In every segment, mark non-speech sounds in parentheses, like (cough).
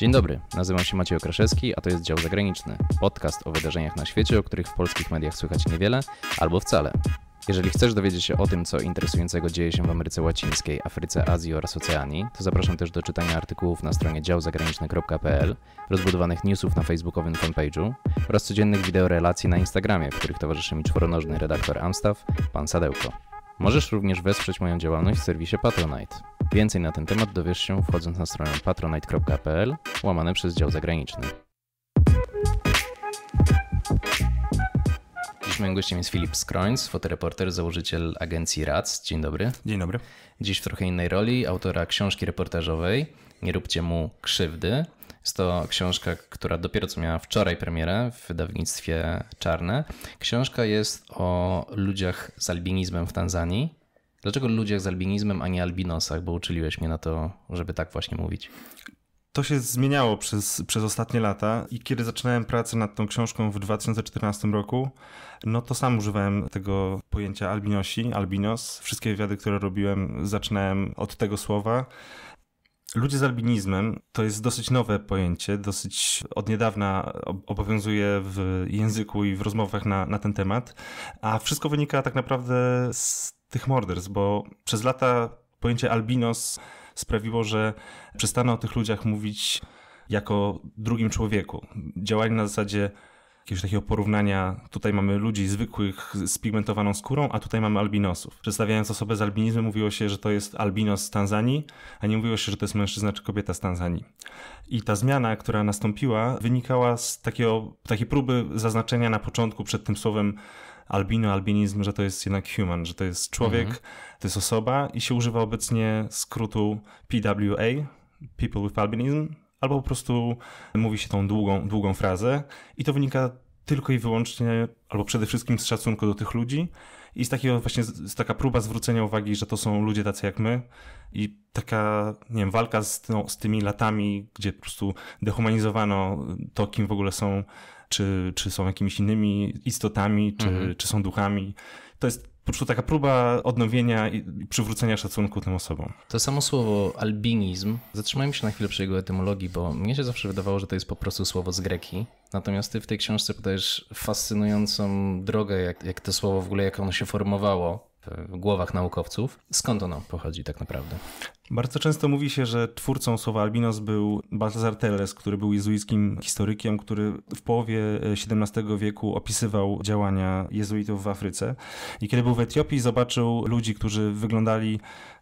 Dzień dobry, nazywam się Maciej Okraszewski, a to jest Dział Zagraniczny, podcast o wydarzeniach na świecie, o których w polskich mediach słychać niewiele albo wcale. Jeżeli chcesz dowiedzieć się o tym, co interesującego dzieje się w Ameryce Łacińskiej, Afryce, Azji oraz Oceanii, to zapraszam też do czytania artykułów na stronie działzagraniczny.pl, rozbudowanych newsów na facebookowym fanpage'u oraz codziennych wideorelacji na Instagramie, w których towarzyszy mi czworonożny redaktor Amstaff, pan Sadełko. Możesz również wesprzeć moją działalność w serwisie Patronite. Więcej na ten temat dowiesz się wchodząc na stronę patronite.pl łamane przez dział zagraniczny. Dziś moim gościem jest Filip Skrońc, fotoreporter, założyciel agencji Rads. Dzień dobry. Dzień dobry. Dziś w trochę innej roli, autora książki reportażowej Nie róbcie mu krzywdy, jest to książka, która dopiero co miała wczoraj premierę w wydawnictwie Czarne. Książka jest o ludziach z albinizmem w Tanzanii. Dlaczego ludziach z albinizmem, a nie albinosach? Bo uczyliłeś mnie na to, żeby tak właśnie mówić. To się zmieniało przez, przez ostatnie lata i kiedy zaczynałem pracę nad tą książką w 2014 roku, no to sam używałem tego pojęcia albinosi, albinos. Wszystkie wywiady, które robiłem, zaczynałem od tego słowa. Ludzie z albinizmem to jest dosyć nowe pojęcie, dosyć od niedawna obowiązuje w języku i w rozmowach na, na ten temat, a wszystko wynika tak naprawdę z tych morderstw, bo przez lata pojęcie albinos sprawiło, że przestano o tych ludziach mówić jako drugim człowieku. Działali na zasadzie jakiegoś takiego porównania, tutaj mamy ludzi zwykłych z pigmentowaną skórą, a tutaj mamy albinosów. Przedstawiając osobę z albinizmem mówiło się, że to jest albinos z Tanzanii, a nie mówiło się, że to jest mężczyzna czy kobieta z Tanzanii. I ta zmiana, która nastąpiła, wynikała z takiego, takiej próby zaznaczenia na początku przed tym słowem albino, albinizm, że to jest jednak human, że to jest człowiek, mhm. to jest osoba i się używa obecnie skrótu PWA, People with Albinism, Albo po prostu mówi się tą długą, długą frazę i to wynika tylko i wyłącznie, albo przede wszystkim z szacunku do tych ludzi i z takiego właśnie, z taka próba zwrócenia uwagi, że to są ludzie tacy jak my i taka, nie wiem, walka z, no, z tymi latami, gdzie po prostu dehumanizowano to, kim w ogóle są, czy, czy są jakimiś innymi istotami, czy, mhm. czy są duchami. To jest po prostu taka próba odnowienia i przywrócenia szacunku tym osobom. To samo słowo albinizm, zatrzymajmy się na chwilę przy jego etymologii, bo mnie się zawsze wydawało, że to jest po prostu słowo z greki. Natomiast ty w tej książce podajesz fascynującą drogę, jak, jak to słowo w ogóle, jak ono się formowało w głowach naukowców. Skąd ono pochodzi tak naprawdę? Bardzo często mówi się, że twórcą słowa albinos był Baltazar Teles, który był jezuickim historykiem, który w połowie XVII e, wieku opisywał działania jezuitów w Afryce. I kiedy był w Etiopii, zobaczył ludzi, którzy wyglądali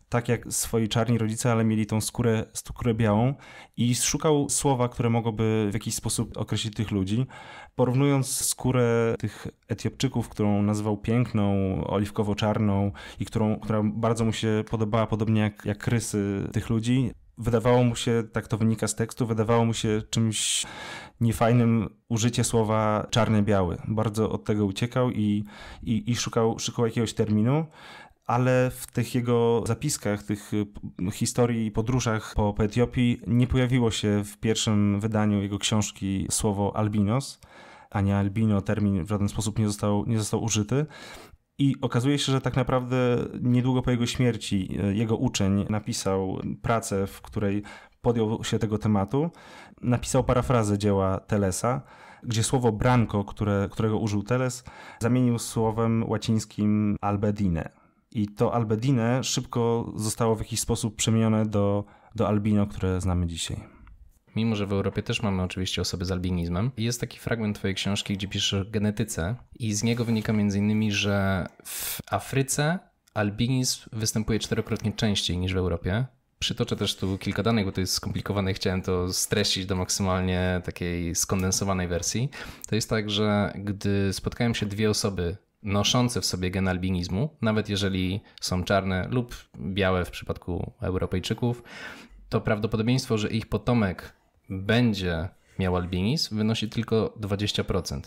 tak jak swoi czarni rodzice, ale mieli tą skórę, skórę białą i szukał słowa, które mogłoby w jakiś sposób określić tych ludzi. Porównując skórę tych Etiopczyków, którą nazywał piękną, oliwkowo-czarną i którą, która bardzo mu się podobała, podobnie jak, jak rysy tych ludzi, wydawało mu się, tak to wynika z tekstu, wydawało mu się czymś niefajnym użycie słowa czarny-biały. Bardzo od tego uciekał i, i, i szukał, szukał jakiegoś terminu ale w tych jego zapiskach, tych historii i podróżach po, po Etiopii nie pojawiło się w pierwszym wydaniu jego książki słowo albinos ani albino termin w żaden sposób nie został, nie został użyty. I okazuje się, że tak naprawdę niedługo po jego śmierci e, jego uczeń napisał pracę, w której podjął się tego tematu. Napisał parafrazę dzieła Telesa, gdzie słowo branco, które, którego użył Teles, zamienił słowem łacińskim albedine. I to albedine szybko zostało w jakiś sposób przemienione do, do albino, które znamy dzisiaj mimo że w Europie też mamy oczywiście osoby z albinizmem. Jest taki fragment twojej książki, gdzie piszesz o genetyce i z niego wynika między innymi, że w Afryce albinizm występuje czterokrotnie częściej niż w Europie. Przytoczę też tu kilka danych, bo to jest skomplikowane i chciałem to streścić do maksymalnie takiej skondensowanej wersji. To jest tak, że gdy spotkałem się dwie osoby noszące w sobie gen albinizmu, nawet jeżeli są czarne lub białe w przypadku Europejczyków, to prawdopodobieństwo, że ich potomek będzie miał albinizm, wynosi tylko 20%.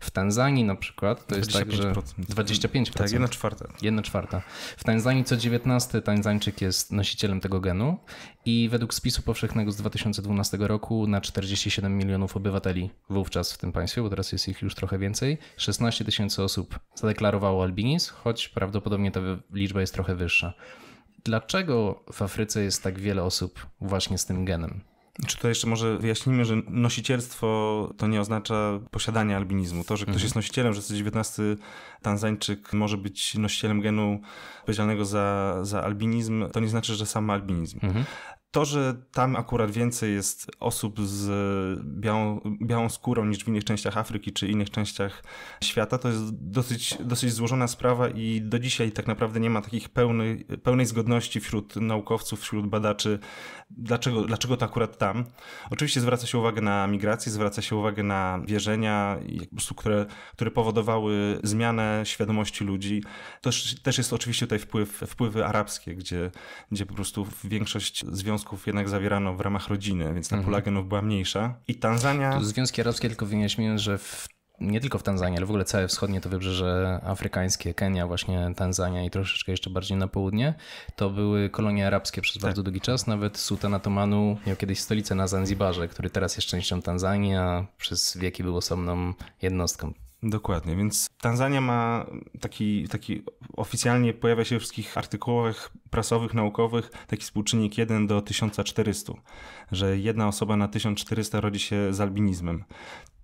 W Tanzanii na przykład to 25%. jest tak, że 25%. Tak, 1 czwarta. 1 czwarta. W Tanzanii co 19 Tanzańczyk jest nosicielem tego genu i według spisu powszechnego z 2012 roku na 47 milionów obywateli wówczas w tym państwie, bo teraz jest ich już trochę więcej, 16 tysięcy osób zadeklarowało albinizm, choć prawdopodobnie ta liczba jest trochę wyższa. Dlaczego w Afryce jest tak wiele osób właśnie z tym genem? Czy to jeszcze może wyjaśnimy, że nosicielstwo to nie oznacza posiadania albinizmu. To, że ktoś mhm. jest nosicielem, że co 19 Tanzańczyk może być nosicielem genu odpowiedzialnego za, za albinizm, to nie znaczy, że sam ma albinizm. Mhm to, że tam akurat więcej jest osób z e, białą, białą skórą niż w innych częściach Afryki czy innych częściach świata, to jest dosyć, dosyć złożona sprawa i do dzisiaj tak naprawdę nie ma takich pełnej, pełnej zgodności wśród naukowców, wśród badaczy, dlaczego, dlaczego to akurat tam. Oczywiście zwraca się uwagę na migrację, zwraca się uwagę na wierzenia, które, które powodowały zmianę świadomości ludzi. Też, też jest oczywiście tutaj wpływ, wpływy arabskie, gdzie, gdzie po prostu większość związków związków jednak zawierano w ramach rodziny, więc na mhm. Pulagenów była mniejsza. I Tanzania... To Związki Arabskie tylko wyjaśniłem, że w nie tylko w Tanzanii, ale w ogóle całe wschodnie to wybrzeże afrykańskie, Kenia, właśnie Tanzania i troszeczkę jeszcze bardziej na południe, to były kolonie arabskie przez tak. bardzo długi czas. Nawet Sultan Atomanu miał kiedyś stolicę na Zanzibarze, który teraz jest częścią Tanzanii, a przez wieki był osobną jednostką. Dokładnie, więc Tanzania ma taki, taki oficjalnie pojawia się w wszystkich artykułach prasowych, naukowych taki współczynnik 1 do 1400, że jedna osoba na 1400 rodzi się z albinizmem.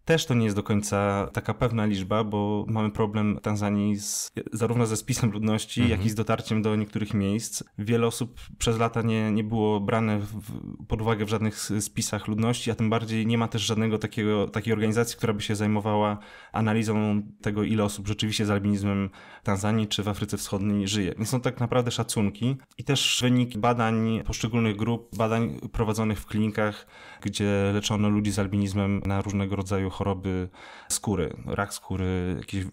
Też to nie jest do końca taka pewna liczba, bo mamy problem w Tanzanii z, zarówno ze spisem ludności, mhm. jak i mhm. z dotarciem do niektórych miejsc. Wiele osób przez lata nie, nie było brane w, pod uwagę w żadnych spisach ludności, a tym bardziej nie ma też żadnego takiego, takiej organizacji, która by się zajmowała analizą tego, ile osób rzeczywiście z albinizmem w Tanzanii czy w Afryce Wschodniej żyje. Więc są tak naprawdę szacunki i też wyniki badań poszczególnych grup, badań prowadzonych w klinikach, gdzie leczono ludzi z albinizmem na różnego rodzaju choroby skóry, rak skóry, jakieś e,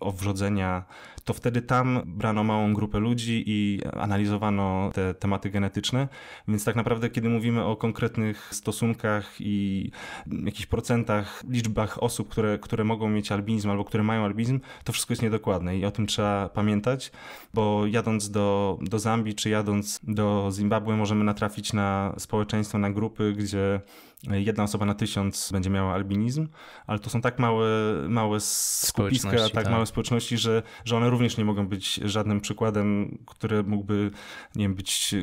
owrzodzenia, to wtedy tam brano małą grupę ludzi i analizowano te tematy genetyczne. Więc tak naprawdę, kiedy mówimy o konkretnych stosunkach i jakichś procentach, liczbach osób, które, które mogą mieć albinizm albo które mają albinizm, to wszystko jest niedokładne i o tym trzeba pamiętać, bo jadąc do, do Zambii czy jadąc do Zimbabwe, możemy natrafić na społeczeństwo, na grupy, gdzie jedna osoba na tysiąc będzie miała albinizm, ale to są tak małe, małe skupiska, tak, tak, małe społeczności, że, że one również nie mogą być żadnym przykładem, który mógłby, nie wiem, być,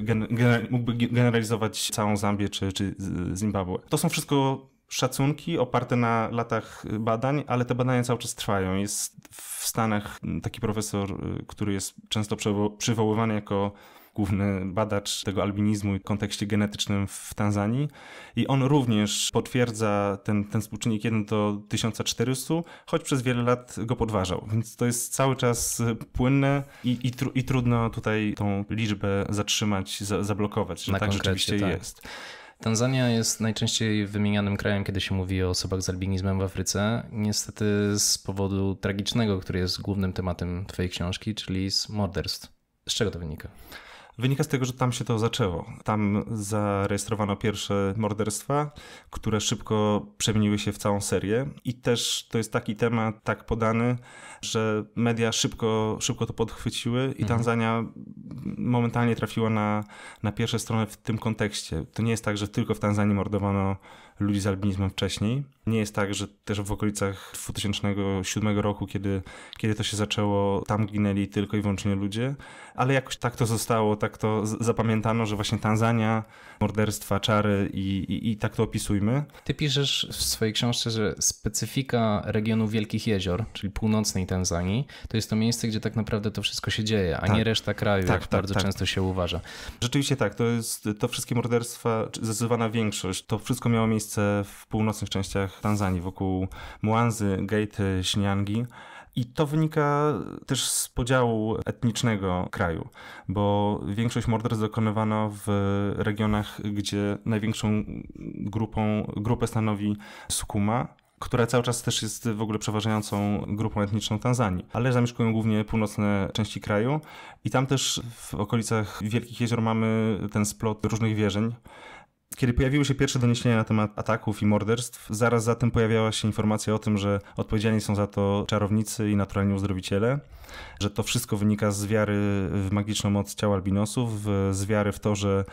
mógłby generalizować całą Zambię czy, czy Zimbabwe. To są wszystko szacunki oparte na latach badań, ale te badania cały czas trwają. Jest w Stanach taki profesor, y, który jest często przywoływany jako główny badacz tego albinizmu i kontekście genetycznym w Tanzanii. I on również potwierdza ten, ten współczynnik 1 do 1400, choć przez wiele lat go podważał. Więc to jest cały czas płynne i, i, tru, i trudno tutaj tą liczbę zatrzymać, za, zablokować, że Na tak rzeczywiście tak. jest. Tanzania jest najczęściej wymienianym krajem, kiedy się mówi o osobach z albinizmem w Afryce. Niestety z powodu tragicznego, który jest głównym tematem Twojej książki, czyli z morderstw. Z czego to wynika? Wynika z tego, że tam się to zaczęło. Tam zarejestrowano pierwsze morderstwa, które szybko przemieniły się w całą serię i też to jest taki temat tak podany, że media szybko, szybko to podchwyciły i mhm. Tanzania momentalnie trafiło na, na pierwsze strony w tym kontekście. To nie jest tak, że tylko w Tanzanii mordowano ludzi z albinizmem wcześniej. Nie jest tak, że też w okolicach 2007 roku, kiedy, kiedy to się zaczęło, tam ginęli tylko i wyłącznie ludzie, ale jakoś tak to zostało, tak to zapamiętano, że właśnie Tanzania, morderstwa, czary i, i, i tak to opisujmy. Ty piszesz w swojej książce, że specyfika regionu Wielkich Jezior, czyli północnej Tanzanii, to jest to miejsce, gdzie tak naprawdę to wszystko się dzieje, a tak. nie reszta kraju, tak, jak tak, tak, bardzo tak. często się uważa. Rzeczywiście tak, to jest to wszystkie morderstwa, zdecydowana większość, to wszystko miało miejsce w północnych częściach Tanzanii, wokół Muanzy, Gate, Śniangi. I to wynika też z podziału etnicznego kraju, bo większość morderstw dokonywano w regionach, gdzie największą grupą, grupę stanowi Sukuma, która cały czas też jest w ogóle przeważającą grupą etniczną Tanzanii, ale zamieszkują głównie północne części kraju i tam też w okolicach Wielkich Jezior mamy ten splot różnych wierzeń. Kiedy pojawiły się pierwsze doniesienia na temat ataków i morderstw, zaraz za tym pojawiała się informacja o tym, że odpowiedzialni są za to czarownicy i naturalni uzdrowiciele, że to wszystko wynika z wiary w magiczną moc ciała albinosów, z wiary w to, że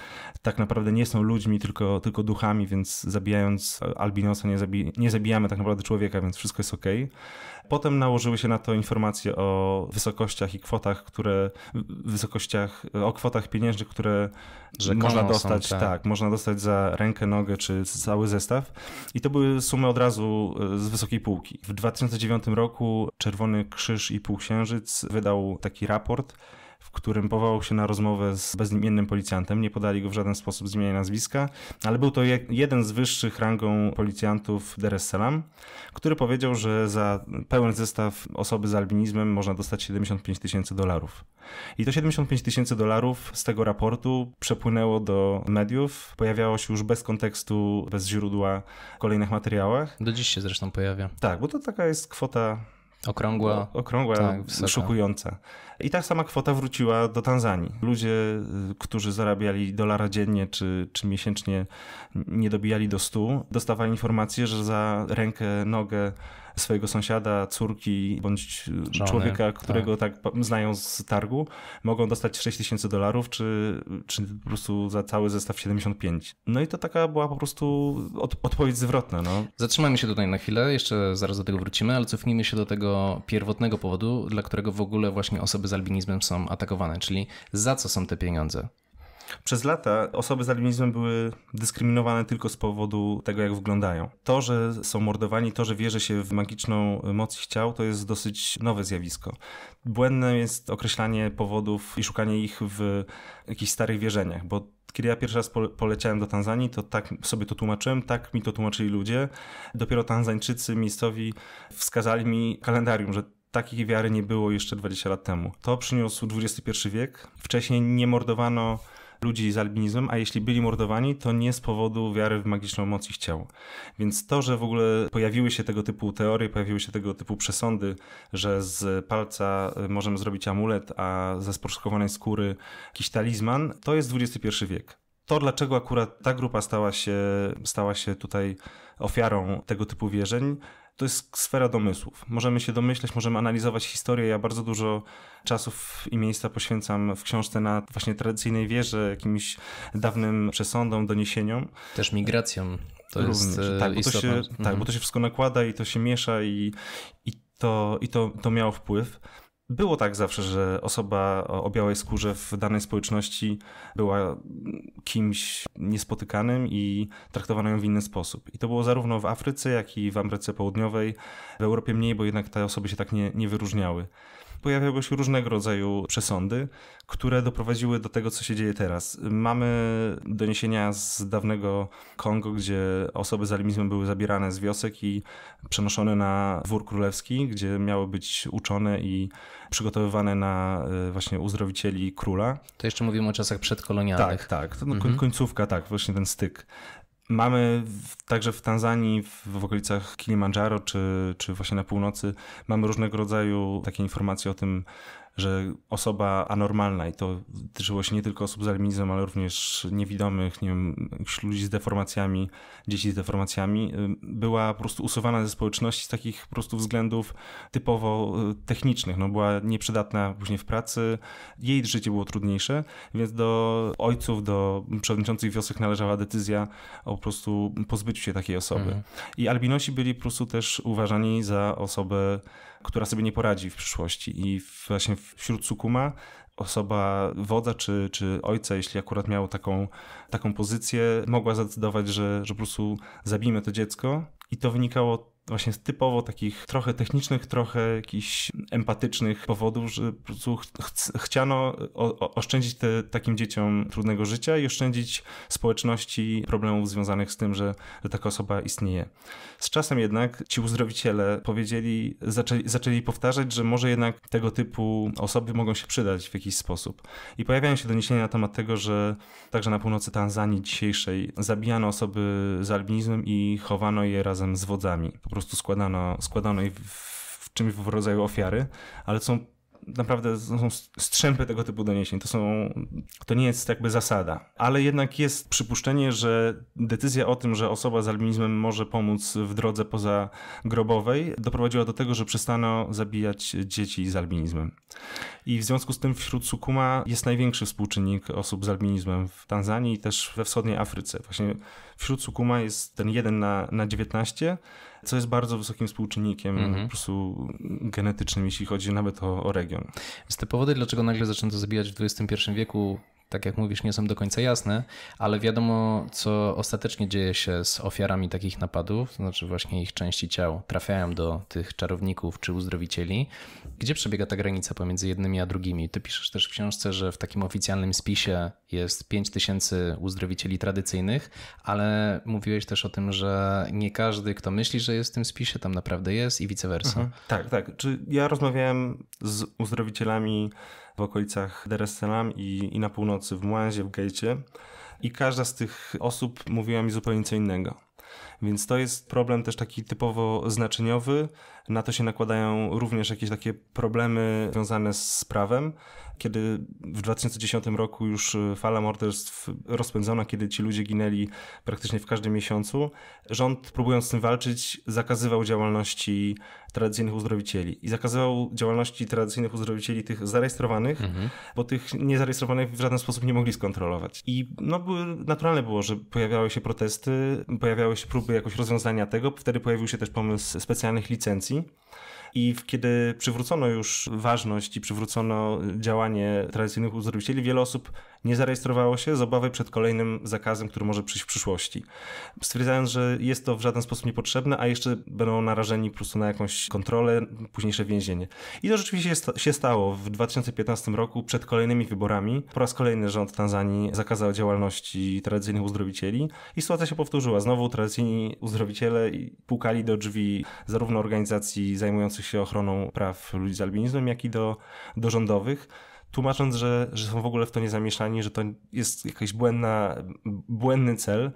tak naprawdę nie są ludźmi, tylko, tylko duchami, więc zabijając albinosa nie, zabij nie zabijamy tak naprawdę człowieka, więc wszystko jest okej. Okay. Potem nałożyły się na to informacje o wysokościach i kwotach, które wysokościach, o kwotach pieniężnych, które można dostać, są, tak. tak. można dostać za rękę, nogę czy cały zestaw. I to były sumy od razu e, z wysokiej półki. W 2009 roku Czerwony Krzyż i Półksiężyc wydał taki raport w którym powołał się na rozmowę z bezimiennym policjantem. Nie podali go w żaden sposób zmienia nazwiska, ale był to jeden z wyższych rangą policjantów Dar es Salaam, który powiedział, że za pełen zestaw osoby z albinizmem można dostać 75 tysięcy dolarów. I to 75 tysięcy dolarów z tego raportu przepłynęło do mediów, pojawiało się już bez kontekstu, bez źródła w kolejnych materiałach. Do dziś się zresztą pojawia. Tak, bo to taka jest kwota Okrągła. Okrągła, tak, szokująca. I ta sama kwota wróciła do Tanzanii. Ludzie, y, którzy zarabiali dolara dziennie czy, czy miesięcznie, nie dobijali do stu, dostawali informację, że za rękę, nogę swojego sąsiada, córki bądź Żony, człowieka, którego tak. tak. znają z targu, mogą dostać 6 tysięcy dolarów, czy, czy po prostu za cały zestaw 75. No i to taka była po prostu od, odpowiedź zwrotna. No. Zatrzymajmy się tutaj na chwilę, jeszcze zaraz do tego wrócimy, ale cofnijmy się do tego pierwotnego powodu, dla którego w ogóle właśnie osoby z albinizmem są atakowane, czyli za co są te pieniądze? Przez lata osoby z albinizmem były dyskryminowane tylko z powodu tego, jak wyglądają. To, że są mordowani, to, że wierzy się w magiczną moc ich ciał, to jest dosyć nowe zjawisko. Błędne jest określanie powodów i szukanie ich w jakichś starych wierzeniach, bo kiedy ja pierwszy raz poleciałem do Tanzanii, to tak sobie to tłumaczyłem, tak mi to tłumaczyli ludzie. Dopiero Tanzańczycy miejscowi wskazali mi kalendarium, że takiej wiary nie było jeszcze 20 lat temu. To przyniósł XXI wiek. Wcześniej nie mordowano ludzi z albinizmem, a jeśli byli mordowani, to nie z powodu wiary w magiczną moc ich ciał. Więc to, że w ogóle pojawiły się tego typu teorie, pojawiły się tego typu przesądy, że z palca y, możemy zrobić amulet, a ze sproszkowanej skóry jakiś talizman, to jest XXI wiek. To, dlaczego akurat ta grupa stała się, stała się tutaj ofiarą tego typu wierzeń, to jest sfera domysłów. Możemy się domyśleć, możemy analizować historię. Ja bardzo dużo czasów i miejsca poświęcam w książce na właśnie tradycyjnej wierze, jakimś dawnym przesądom, doniesieniom. Też migracjom. To Również, jest tak, bo istotne. to, się, mhm. tak, bo to tak, mhm. się wszystko nakłada i to się miesza i, i, to, i to, to miało wpływ było tak zawsze, że osoba o białej skórze w danej społeczności była kimś niespotykanym i traktowano ją w inny sposób. I to było zarówno w Afryce, jak i w Ameryce Południowej. W Europie mniej, bo jednak te osoby się tak nie, nie wyróżniały pojawiały się różnego rodzaju przesądy, które doprowadziły do tego, co się dzieje teraz. Mamy doniesienia z dawnego Kongo, gdzie osoby z alimizmem były zabierane z wiosek i przenoszone na dwór królewski, gdzie miały być uczone i przygotowywane na e, właśnie uzdrowicieli króla. To jeszcze mówimy o czasach przedkolonialnych. Tak, tak. To no, mhm. końcówka, tak, właśnie ten styk. Mamy w, także w Tanzanii, w, w okolicach Kilimandżaro, czy, czy właśnie na północy, mamy różnego rodzaju takie informacje o tym, że osoba anormalna i to dotyczyło się nie tylko osób z albinizmem, ale również niewidomych, nie wiem, ludzi z deformacjami, dzieci z deformacjami, y, była po prostu usuwana ze społeczności z takich po prostu względów typowo y, technicznych. No, była nieprzydatna później w pracy, jej życie było trudniejsze, więc do ojców, do przewodniczących wiosek należała decyzja o po prostu pozbyciu się takiej osoby. Mhm. I albinosi byli po prostu też uważani za osobę która sobie nie poradzi w przyszłości. I właśnie wśród Sukuma osoba wodza czy, czy ojca, jeśli akurat miało taką, taką pozycję, mogła zadecydować, że, że po prostu zabijmy to dziecko. I to wynikało właśnie z typowo takich trochę technicznych, trochę jakichś empatycznych powodów, że po prostu ch ch chciano oszczędzić te, takim dzieciom trudnego życia i oszczędzić społeczności problemów związanych z tym, że, że taka osoba istnieje. Z czasem jednak ci uzdrowiciele powiedzieli, zaczęli, zaczęli powtarzać, że może jednak tego typu osoby mogą się przydać w jakiś sposób. I pojawiają się doniesienia na temat tego, że także na północy Tanzanii dzisiejszej zabijano osoby z albinizmem i chowano je razem z wodzami prostu składano, składano i w czymś w rodzaju ofiary, ale są naprawdę są strzępy tego typu doniesień. To, są, to nie jest jakby zasada, ale jednak jest przypuszczenie, że decyzja o tym, że osoba z albinizmem może pomóc w drodze poza grobowej, doprowadziła do tego, że przestano zabijać dzieci z albinizmem i w związku z tym wśród Sukuma jest największy współczynnik osób z albinizmem w Tanzanii i też we wschodniej Afryce. Właśnie wśród Sukuma jest ten 1 na, na 19, co jest bardzo wysokim współczynnikiem mm -hmm. po prostu genetycznym, jeśli chodzi nawet o, o region. Więc te powody, dlaczego nagle zaczęto zabijać w XXI wieku tak jak mówisz, nie są do końca jasne, ale wiadomo, co ostatecznie dzieje się z ofiarami takich napadów, to znaczy właśnie ich części ciał trafiają do tych czarowników czy uzdrowicieli. Gdzie przebiega ta granica pomiędzy jednymi a drugimi? Ty piszesz też w książce, że w takim oficjalnym spisie jest 5000 uzdrowicieli tradycyjnych, ale mówiłeś też o tym, że nie każdy, kto myśli, że jest w tym spisie, tam naprawdę jest i vice versa. Mhm. Tak, tak. Czy ja rozmawiałem z uzdrowicielami w okolicach Der es Salaam i, i na północy w Młanzie, w Gejcie. I każda z tych osób mówiła mi zupełnie co innego. Więc to jest problem też taki typowo znaczeniowy. Na to się nakładają również jakieś takie problemy związane z prawem kiedy w 2010 roku już y, fala morderstw rozpędzona, kiedy ci ludzie ginęli praktycznie w każdym miesiącu, rząd próbując z tym walczyć zakazywał działalności tradycyjnych uzdrowicieli i zakazywał działalności tradycyjnych uzdrowicieli tych zarejestrowanych, mhm. bo tych niezarejestrowanych w żaden sposób nie mogli skontrolować. I no, naturalne było, że pojawiały się protesty, pojawiały się próby jakoś rozwiązania tego, wtedy pojawił się też pomysł specjalnych licencji. I kiedy przywrócono już ważność i przywrócono działanie tradycyjnych uzdrowicieli, wiele osób nie zarejestrowało się z obawy przed kolejnym zakazem, który może przyjść w przyszłości. Stwierdzając, że jest to w żaden sposób niepotrzebne, a jeszcze będą narażeni po prostu na jakąś kontrolę, późniejsze więzienie. I to rzeczywiście się stało. W 2015 roku przed kolejnymi wyborami po raz kolejny rząd Tanzanii zakazał działalności tradycyjnych uzdrowicieli i sytuacja się powtórzyła. Znowu tradycyjni uzdrowiciele pukali do drzwi zarówno organizacji zajmujących się ochroną praw ludzi z albinizmem, jak i do, do rządowych tłumacząc, że, że są w ogóle w to niezamieszani, że to jest jakiś błędna, błędny cel,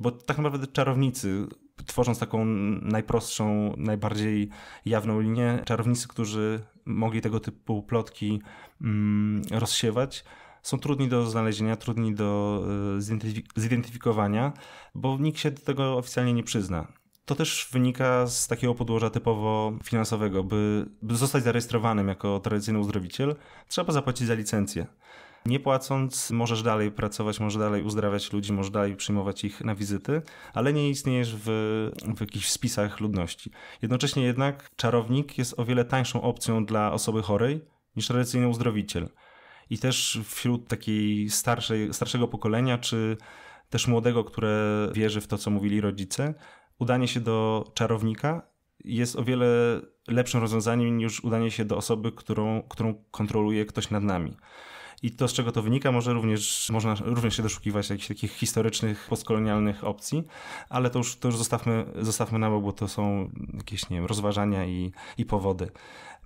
bo tak naprawdę czarownicy, tworząc taką najprostszą, najbardziej jawną linię, czarownicy, którzy mogli tego typu plotki mm, rozsiewać, są trudni do znalezienia, trudni do e, zidentyfikowania, bo nikt się do tego oficjalnie nie przyzna. To też wynika z takiego podłoża typowo finansowego. By, by zostać zarejestrowanym jako tradycyjny uzdrowiciel, trzeba zapłacić za licencję. Nie płacąc, możesz dalej pracować, możesz dalej uzdrawiać ludzi, możesz dalej przyjmować ich na wizyty, ale nie istniejesz w, w jakichś spisach ludności. Jednocześnie jednak czarownik jest o wiele tańszą opcją dla osoby chorej niż tradycyjny uzdrowiciel. I też wśród takiej starszej, starszego pokolenia, czy też młodego, które wierzy w to, co mówili rodzice, udanie się do czarownika jest o wiele lepszym rozwiązaniem niż udanie się do osoby, którą, którą kontroluje ktoś nad nami. I to, z czego to wynika, może również, można również się doszukiwać jakichś takich historycznych, postkolonialnych opcji, ale to już, to już zostawmy, zostawmy na bok, bo to są jakieś, nie wiem, rozważania i, i powody.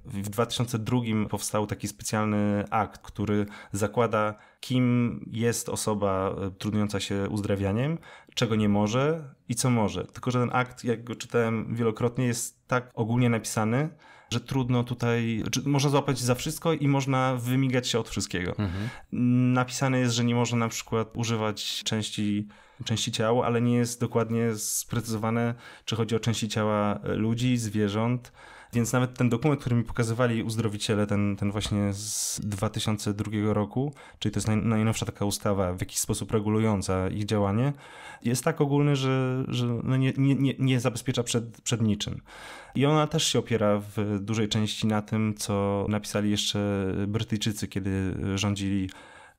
W 2002 powstał taki specjalny akt, który zakłada, kim jest osoba e, trudniąca się uzdrawianiem, czego nie może i co może. Tylko, że ten akt, jak go czytałem wielokrotnie, jest tak ogólnie napisany, że trudno tutaj, można złapać za wszystko i można wymigać się od wszystkiego. Mhm. Napisane jest, że nie można na przykład używać części, części ciała, ale nie jest dokładnie sprecyzowane, czy chodzi o części ciała e, ludzi, zwierząt więc nawet ten dokument, który mi pokazywali uzdrowiciele, ten, ten właśnie z 2002 roku, czyli to jest naj, najnowsza taka ustawa w jakiś sposób regulująca ich działanie, jest tak ogólny, że, że no nie, nie, nie zabezpiecza przed, przed niczym. I ona też się opiera w dużej części na tym, co napisali jeszcze Brytyjczycy, kiedy rządzili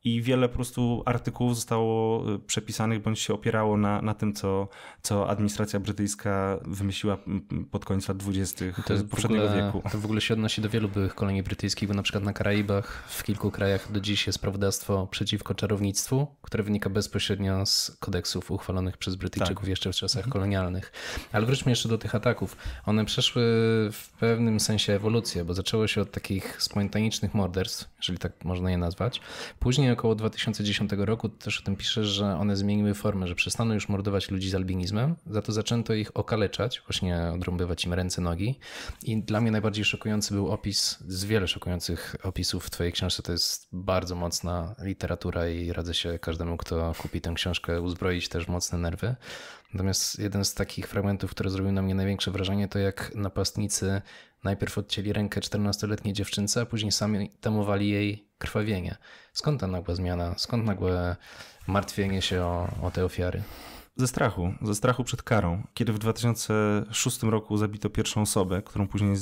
i wiele po prostu artykułów zostało y, przepisanych bądź się opierało na, na tym, co, co administracja brytyjska wymyśliła pod koniec lat 20. To jest poprzedniego ogóle, wieku. To w ogóle się odnosi do wielu byłych kolonii brytyjskich, bo na przykład na Karaibach w kilku krajach do dziś jest prawodawstwo przeciwko czarownictwu, które wynika bezpośrednio z kodeksów uchwalonych przez Brytyjczyków tak. jeszcze w czasach mhm. kolonialnych. Ale wróćmy jeszcze do tych ataków. One przeszły w pewnym sensie ewolucję, bo zaczęło się od takich spontanicznych morderstw, jeżeli tak można je nazwać. Później około 2010 roku też o tym piszesz, że one zmieniły formę, że przestano już mordować ludzi z albinizmem, za to zaczęto ich okaleczać, właśnie odrąbywać im ręce, nogi. I dla mnie najbardziej szokujący był opis, z wiele szokujących opisów w twojej książce, to jest bardzo mocna literatura i radzę się każdemu, kto kupi tę książkę, uzbroić też mocne nerwy. Natomiast jeden z takich fragmentów, który zrobił na mnie największe wrażenie, to jak napastnicy Najpierw odcięli rękę 14-letniej dziewczynce, a później sami tamowali jej krwawienie. Skąd ta nagła zmiana? Skąd nagłe martwienie się o, o te ofiary? Ze strachu, ze strachu przed karą. Kiedy w 2006 roku zabito pierwszą osobę, którą później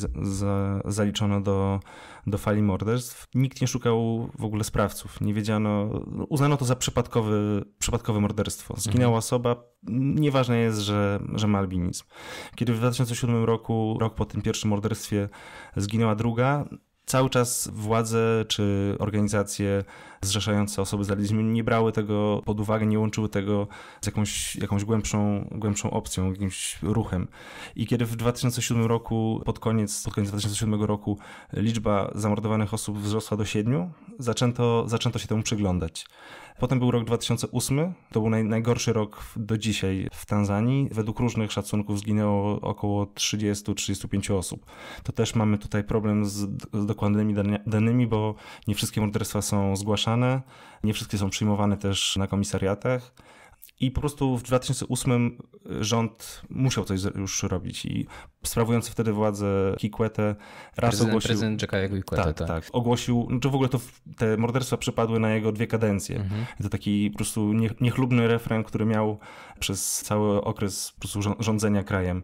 zaliczono do, do fali morderstw, nikt nie szukał w ogóle sprawców. Nie wiedziano, uznano to za przypadkowy, przypadkowe morderstwo. Zginęła mhm. osoba, nieważne jest, że, że ma albinizm. Kiedy w 2007 roku, rok po tym pierwszym morderstwie, zginęła druga, cały czas władze czy organizacje zrzeszające osoby z realizmem nie brały tego pod uwagę, nie łączyły tego z jakąś, jakąś głębszą, głębszą opcją, jakimś ruchem. I kiedy w 2007 roku, pod koniec, pod koniec 2007 roku liczba zamordowanych osób wzrosła do 7, zaczęto, zaczęto się temu przyglądać. Potem był rok 2008, to był naj, najgorszy rok do dzisiaj w Tanzanii. Według różnych szacunków zginęło około 30-35 osób. To też mamy tutaj problem z, z dokładnymi danymi, bo nie wszystkie morderstwa są zgłaszane, nie wszystkie są przyjmowane też na komisariatach. I po prostu w 2008 rząd musiał coś już robić i sprawujący wtedy władzę Kikwete raz prezydent, ogłosił... Prezydent Kikwete, tak, tak. tak. Ogłosił, znaczy w ogóle to te morderstwa przypadły na jego dwie kadencje. Mhm. To taki po prostu niechlubny refren, który miał przez cały okres po prostu rządzenia krajem.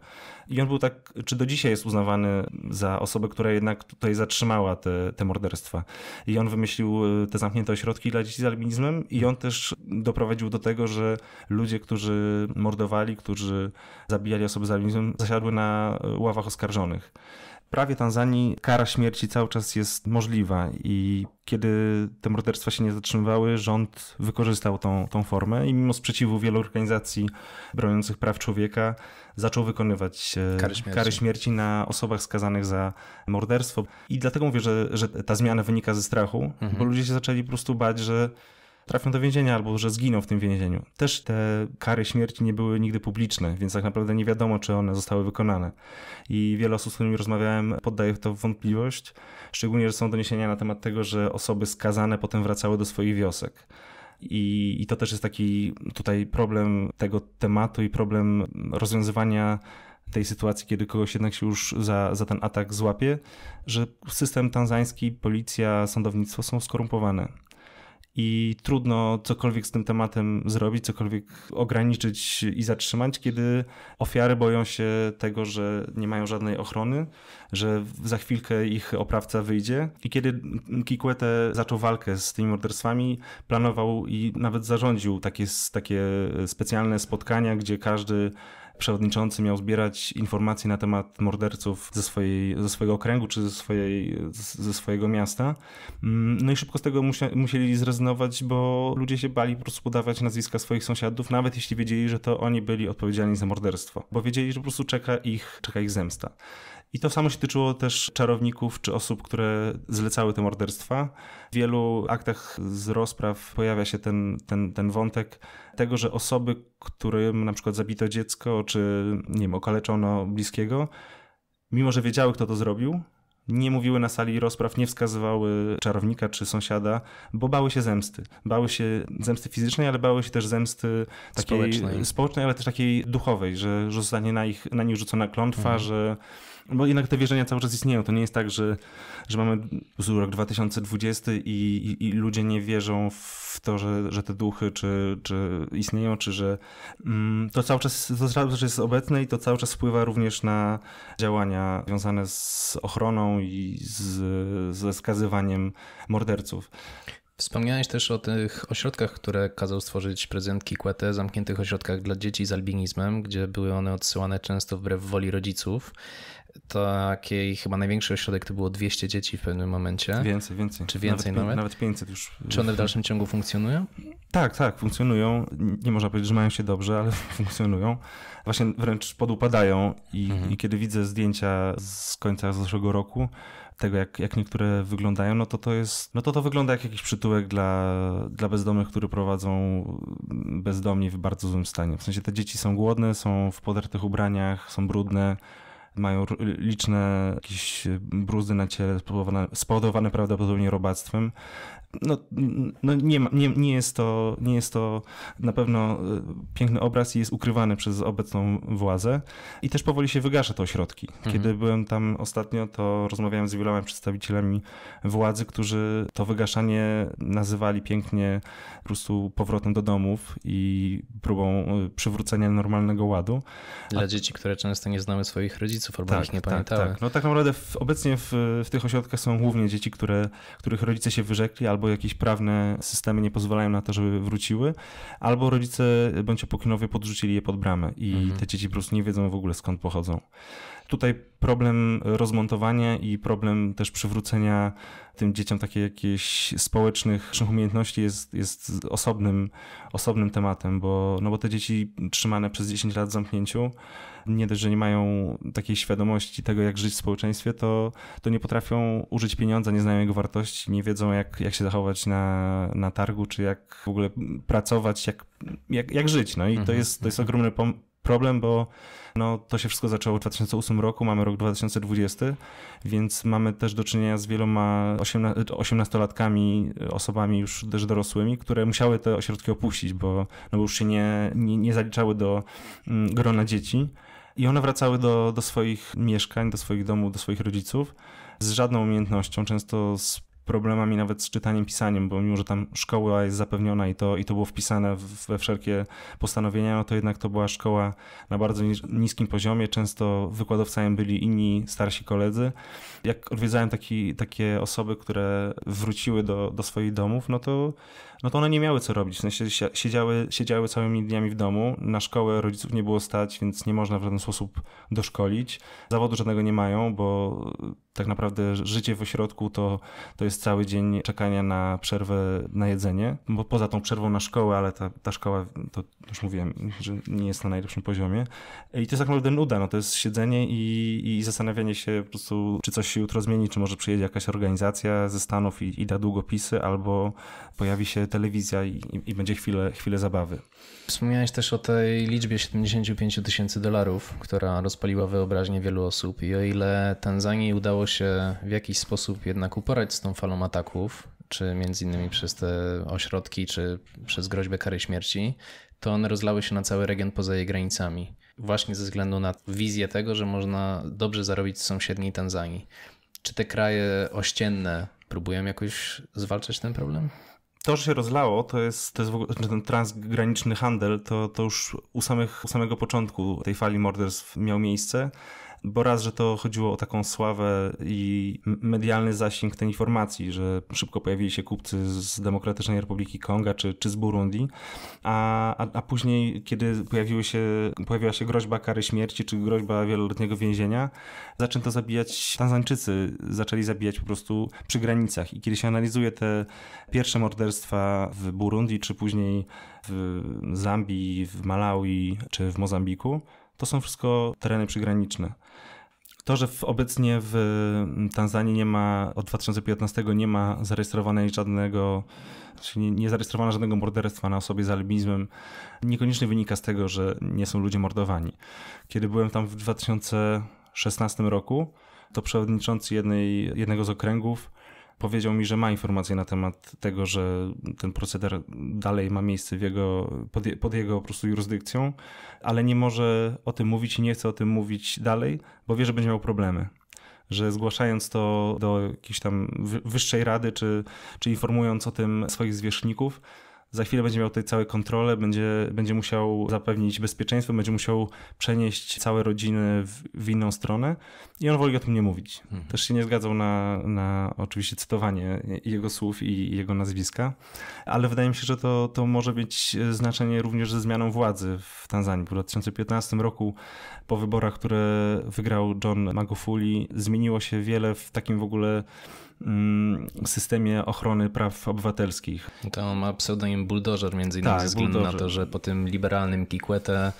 I on był tak, czy do dzisiaj jest uznawany za osobę, która jednak tutaj zatrzymała te, te morderstwa. I on wymyślił y, te zamknięte ośrodki dla dzieci z albinizmem i on też doprowadził do tego, że ludzie, którzy mordowali, którzy zabijali osoby z albinizmem, zasiadły na ławach oskarżonych. Prawie Tanzanii kara śmierci cały czas jest możliwa i kiedy te morderstwa się nie zatrzymywały, rząd wykorzystał tą, tą formę i mimo sprzeciwu wielu organizacji broniących praw człowieka zaczął wykonywać e, kary śmierci, kary śmierci na osobach skazanych za morderstwo. I dlatego mówię, że, że ta zmiana wynika ze strachu, mhm. bo ludzie się zaczęli po prostu bać, że trafią do więzienia albo że zginą w tym więzieniu. Też te kary śmierci nie były nigdy publiczne, więc tak naprawdę nie wiadomo, czy one zostały wykonane. I wiele osób, z którymi rozmawiałem, poddaje to w wątpliwość, szczególnie, że są doniesienia na temat tego, że osoby skazane potem wracały do swoich wiosek. I, I to też jest taki tutaj problem tego tematu i problem rozwiązywania tej sytuacji, kiedy kogoś jednak się już za, za ten atak złapie, że system tanzański, policja, sądownictwo są skorumpowane i trudno cokolwiek z tym tematem zrobić, cokolwiek ograniczyć i zatrzymać, kiedy ofiary boją się tego, że nie mają żadnej ochrony, że za chwilkę ich oprawca wyjdzie. I kiedy Kikwete zaczął walkę z tymi morderstwami, planował i nawet zarządził takie, takie specjalne spotkania, gdzie każdy przewodniczący miał zbierać informacje na temat morderców ze, swojej, ze swojego okręgu czy ze, swojej, ze swojego miasta. Mm, no i szybko z tego musia, musieli zrezygnować, bo ludzie się bali po prostu podawać nazwiska swoich sąsiadów, nawet jeśli wiedzieli, że to oni byli odpowiedzialni za morderstwo, bo wiedzieli, że po prostu czeka ich, czeka ich zemsta. I to samo się tyczyło też czarowników czy osób, które zlecały te morderstwa. W wielu aktach z rozpraw pojawia się ten, ten, ten wątek tego, że osoby, którym na przykład zabito dziecko czy nie wiem, okaleczono bliskiego, mimo że wiedziały, kto to zrobił, nie mówiły na sali rozpraw, nie wskazywały czarownika czy sąsiada, bo bały się zemsty. Bały się zemsty fizycznej, ale bały się też zemsty takiej społecznej, społecznej ale też takiej duchowej, że, że zostanie na, ich, na nich rzucona klątwa, mhm. że bo jednak te wierzenia cały czas istnieją. To nie jest tak, że, że mamy rok 2020 i, i, i, ludzie nie wierzą w to, że, że te duchy czy, czy istnieją, czy że mm, to, cały czas, to cały czas jest obecne i to cały czas wpływa również na działania związane z ochroną i z, ze skazywaniem morderców. Wspomniałeś też o tych ośrodkach, które kazał stworzyć prezydent Kikwete, zamkniętych ośrodkach dla dzieci z albinizmem, gdzie były one odsyłane często wbrew woli rodziców takiej chyba największy ośrodek to było 200 dzieci w pewnym momencie. Więcej, więcej. Czy więcej nawet? Nawet, nawet 500 już. Czy one w dalszym ciągu funkcjonują? Tak, tak, funkcjonują. Nie można powiedzieć, że mają się dobrze, ale (laughs) funkcjonują. Właśnie wręcz podupadają i, mhm. i kiedy widzę zdjęcia z końca zeszłego roku, tego, jak, jak niektóre wyglądają, no to to jest, no to to wygląda jak jakiś przytułek dla, dla bezdomnych, który prowadzą bezdomni w bardzo złym stanie. W sensie te dzieci są głodne, są w podartych ubraniach, są brudne, mają liczne jakieś e, bruzdy na ciele spowodowane, spowodowane prawdopodobnie robactwem. No, no nie, ma, nie, nie, jest to, nie jest to na pewno e, piękny obraz i jest ukrywany przez obecną władzę. I też powoli się wygasza te ośrodki. Mhm. Kiedy byłem tam ostatnio, to rozmawiałem z wieloma przedstawicielami władzy, którzy to wygaszanie nazywali pięknie po prostu powrotem do domów i próbą e, przywrócenia normalnego ładu. Dla A... dzieci, które często nie znamy swoich rodziców cyfrowych tak, nie tak, Tak, No tak naprawdę w, obecnie w, w, tych ośrodkach są głównie dzieci, które, których rodzice się wyrzekli albo jakieś prawne systemy nie pozwalają na to, żeby wróciły, albo rodzice bądź opiekunowie podrzucili je pod bramę i mhm. te dzieci po prostu nie wiedzą w ogóle skąd pochodzą. Tutaj problem rozmontowania i problem też przywrócenia tym dzieciom takich jakichś społecznych umiejętności jest, jest osobnym, osobnym tematem, bo, no bo te dzieci trzymane przez 10 lat w zamknięciu nie dość, że nie mają takiej świadomości tego, jak żyć w społeczeństwie, to, to nie potrafią użyć pieniądza, nie znają jego wartości, nie wiedzą, jak, jak się zachować na, na targu, czy jak w ogóle pracować, jak, jak, jak żyć. No i to mhm, jest, to jest mhm. ogromny problem, bo no, to się wszystko zaczęło w 2008 roku, mamy rok 2020, więc mamy też do czynienia z wieloma 18-latkami, osobami już też dorosłymi, które musiały te ośrodki opuścić, bo, no, bo już się nie, nie, nie zaliczały do mm, grona dzieci. I one wracały do, do swoich mieszkań, do swoich domów, do swoich rodziców z żadną umiejętnością, często z problemami nawet z czytaniem, pisaniem, bo mimo, że tam szkoła jest zapewniona i to, i to było wpisane we wszelkie postanowienia, no to jednak to była szkoła na bardzo niskim poziomie. Często wykładowcami byli inni starsi koledzy. Jak odwiedzałem taki, takie osoby, które wróciły do, do swoich domów, no to, no to one nie miały co robić. W sensie siedziały, siedziały całymi dniami w domu, na szkołę rodziców nie było stać, więc nie można w żaden sposób doszkolić. Zawodu żadnego nie mają, bo tak naprawdę życie w ośrodku to, to jest cały dzień czekania na przerwę na jedzenie, bo poza tą przerwą na szkołę, ale ta, ta szkoła, to już mówiłem, że nie jest na najlepszym poziomie. I to jest tak naprawdę nuda, no to jest siedzenie i, i zastanawianie się po prostu, czy coś się jutro zmieni, czy może przyjedzie jakaś organizacja ze Stanów i, i da długopisy, albo pojawi się telewizja i, i, będzie chwilę, chwilę zabawy. Wspomniałeś też o tej liczbie 75 tysięcy dolarów, która rozpaliła wyobraźnię wielu osób i o ile Tanzanii udało się w jakiś sposób jednak uporać z tą falą ataków, czy między innymi przez te ośrodki, czy przez groźbę kary śmierci, to one rozlały się na cały region poza jej granicami. Właśnie ze względu na wizję tego, że można dobrze zarobić w sąsiedniej Tanzanii. Czy te kraje ościenne próbują jakoś zwalczać ten problem? To, że się rozlało, to jest, to jest ogóle, ten transgraniczny handel, to, to już u, samych, u samego początku tej fali morderstw miał miejsce bo raz, że to chodziło o taką sławę i medialny zasięg tej informacji, że szybko pojawili się kupcy z Demokratycznej Republiki Konga czy, czy z Burundi, a, a, a później, kiedy pojawiły się, pojawiła się groźba kary śmierci czy groźba wieloletniego więzienia, zaczęto zabijać Tanzańczycy, zaczęli zabijać po prostu przy granicach. I kiedy się analizuje te pierwsze morderstwa w Burundi, czy później w Zambii, w Malawi czy w Mozambiku, to są wszystko tereny przygraniczne. To, że w, obecnie w Tanzanii nie ma, od 2015 nie ma zarejestrowanej żadnego, znaczy nie, nie zarejestrowano żadnego morderstwa na osobie z albinizmem, niekoniecznie wynika z tego, że nie są ludzie mordowani. Kiedy byłem tam w 2016 roku, to przewodniczący jednej, jednego z okręgów Powiedział mi, że ma informacje na temat tego, że ten proceder dalej ma miejsce w jego, pod, je, pod jego po prostu jurysdykcją, ale nie może o tym mówić i nie chce o tym mówić dalej, bo wie, że będzie miał problemy że zgłaszając to do jakiejś tam wyższej rady, czy, czy informując o tym swoich zwierzchników, za chwilę będzie miał tutaj całe kontrole, będzie, będzie musiał zapewnić bezpieczeństwo, będzie musiał przenieść całe rodziny w, w inną stronę i on woli o tym nie mówić. Mhm. Też się nie zgadzał na, na oczywiście cytowanie jego słów i jego nazwiska, ale wydaje mi się, że to, to może mieć znaczenie również ze zmianą władzy w Tanzanii. W 2015 roku po wyborach, które wygrał John Magufuli, zmieniło się wiele w takim w ogóle Mm, systemie ochrony praw obywatelskich. To ma pseudonim Buldożer między innymi tak, ze względu na to, że po tym liberalnym Kikwete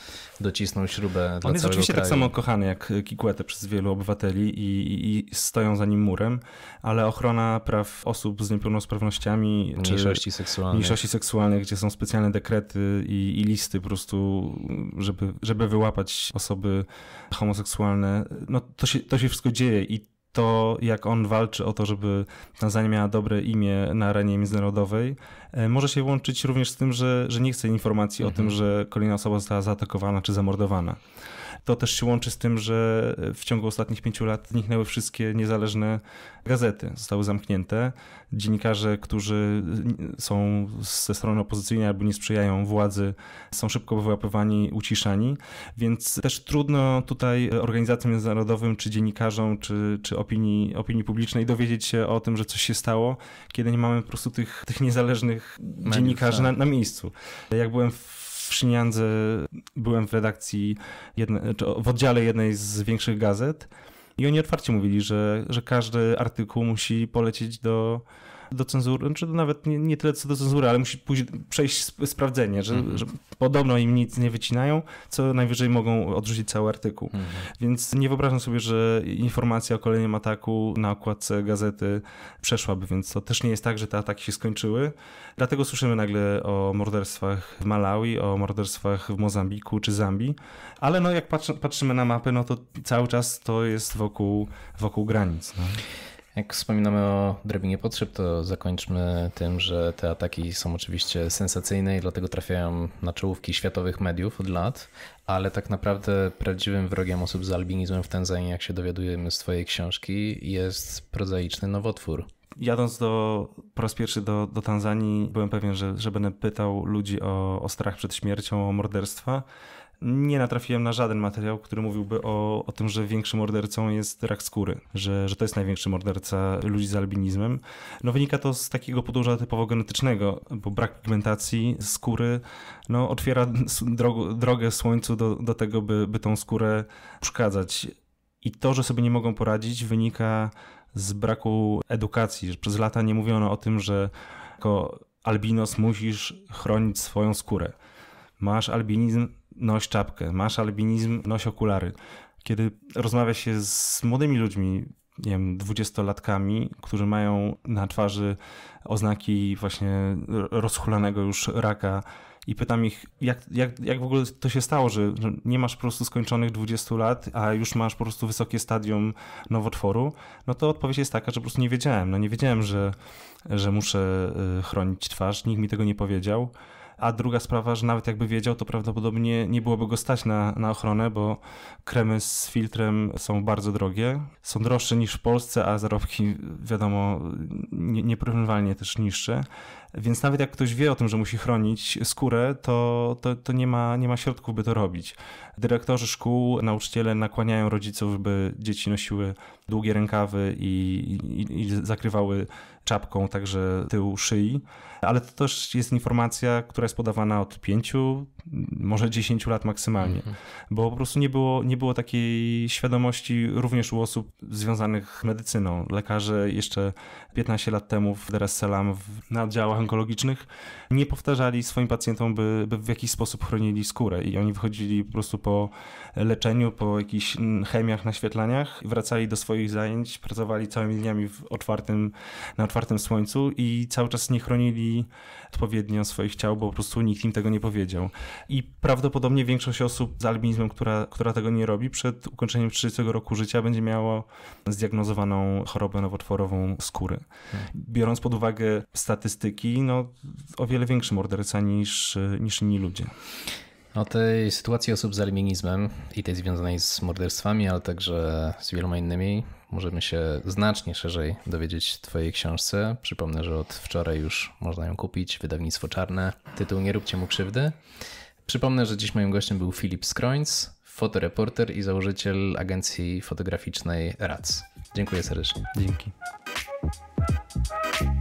docisnął śrubę On dla jest oczywiście tak kraju. tak samo kochany jak Kikwete przez wielu obywateli i, i, stoją za nim murem, ale ochrona praw osób z niepełnosprawnościami mniejszości seksualnych, mniejszości seksualnych gdzie są specjalne dekrety i, i listy po prostu, żeby, żeby wyłapać osoby homoseksualne, no to się, to się wszystko dzieje i to, jak on walczy o to, żeby Tanzania miała dobre imię na arenie międzynarodowej, e, może się łączyć również z tym, że, że nie chce informacji mhm. o tym, mhm. że kolejna osoba została zaatakowana czy zamordowana. To też się łączy z tym, że e, w ciągu ostatnich pięciu lat zniknęły wszystkie niezależne gazety, zostały zamknięte. Dziennikarze, którzy e, są ze strony opozycyjnej albo nie sprzyjają władzy, są szybko wyłapywani, uciszani, więc też trudno tutaj organizacjom międzynarodowym, czy dziennikarzom, czy, czy opinii, opinii publicznej dowiedzieć się o tym, że coś się stało, kiedy nie mamy po prostu tych, tych niezależnych dziennikarzy tak. na, na miejscu. Jak byłem w w Szyniandze byłem w redakcji, jedne, w oddziale jednej z większych gazet i oni otwarcie mówili, że, że każdy artykuł musi polecieć do do cenzury, czy znaczy nawet nie, nie tyle co do cenzury, ale musi pójść, przejść sprawdzenie, że, mm -hmm. że, podobno im nic nie wycinają, co najwyżej mogą odrzucić cały artykuł. Mm -hmm. Więc nie wyobrażam sobie, że informacja o kolejnym ataku na okładce gazety przeszłaby, więc to też nie jest tak, że te ataki się skończyły. Dlatego słyszymy nagle o morderstwach w Malawi, o morderstwach w Mozambiku czy Zambii, ale no jak patrzy, patrzymy na mapę, no to cały czas to jest wokół, wokół granic. No. Jak wspominamy o drobinie potrzeb, to zakończmy tym, że te ataki są oczywiście sensacyjne i dlatego trafiają na czołówki światowych mediów od lat, ale tak naprawdę prawdziwym wrogiem osób z albinizmem w Tanzanii, jak się dowiadujemy z Twojej książki, jest prozaiczny nowotwór jadąc do, po raz pierwszy do, do Tanzanii, byłem pewien, że, że będę pytał ludzi o, o strach przed śmiercią, o morderstwa nie natrafiłem na żaden materiał, który mówiłby o, o tym, że większym mordercą jest rak skóry, że, że to jest największy morderca ludzi z albinizmem. No wynika to z takiego podłoża typowo genetycznego, bo brak pigmentacji skóry no, otwiera drog, drogę słońcu do, do tego, by, by tą skórę przeszkadzać. I to, że sobie nie mogą poradzić, wynika z braku edukacji. Że przez lata nie mówiono o tym, że jako albinos musisz chronić swoją skórę. Masz albinizm, noś czapkę, masz albinizm, noś okulary. Kiedy rozmawia się z młodymi ludźmi, nie wiem, dwudziestolatkami, którzy mają na twarzy oznaki właśnie rozchulanego już raka i pytam ich, jak, jak, jak w ogóle to się stało, że, że nie masz po prostu skończonych 20 lat, a już masz po prostu wysokie stadium nowotworu, no to odpowiedź jest taka, że po prostu nie wiedziałem. No nie wiedziałem, że, że muszę y, chronić twarz, nikt mi tego nie powiedział a druga sprawa, że nawet jakby wiedział, to prawdopodobnie nie byłoby go stać na, na ochronę, bo kremy z filtrem są bardzo drogie, są droższe niż w Polsce, a zarobki wiadomo nieporównywalnie też niższe. Więc nawet jak ktoś wie o tym, że musi chronić skórę, to, to, to nie, ma, nie ma środków, by to robić. Dyrektorzy szkół, nauczyciele nakłaniają rodziców, by dzieci nosiły długie rękawy i, i, i zakrywały czapką także tył szyi, ale to też jest informacja, która jest podawana od pięciu, może dziesięciu lat maksymalnie, mhm. bo po prostu nie było, nie było takiej świadomości również u osób związanych z medycyną. Lekarze jeszcze 15 lat temu w Dar es Salaam na oddziałach onkologicznych nie powtarzali swoim pacjentom, by, by w jakiś sposób chronili skórę i oni wychodzili po prostu po leczeniu, po jakichś mm, chemiach, naświetlaniach, wracali do swoich zajęć, pracowali całymi dniami w otwartym, na otwartym słońcu i cały czas nie chronili odpowiednio swoich ciał, bo po prostu nikt im tego nie powiedział. I prawdopodobnie większość osób z albinizmem, która, która tego nie robi, przed ukończeniem 30 roku życia będzie miało zdiagnozowaną chorobę nowotworową skóry. Biorąc pod uwagę statystyki, no, o wiele większy morderca niż, niż inni ludzie. O no, tej sytuacji osób z alienizmem i tej związanej z morderstwami, ale także z wieloma innymi możemy się znacznie szerzej dowiedzieć w Twojej książce. Przypomnę, że od wczoraj już można ją kupić, wydawnictwo czarne, tytuł Nie róbcie mu krzywdy. Przypomnę, że dziś moim gościem był Filip Skrońc, fotoreporter i założyciel agencji fotograficznej RAC. Dziękuję serdecznie. Dzięki. Thank you.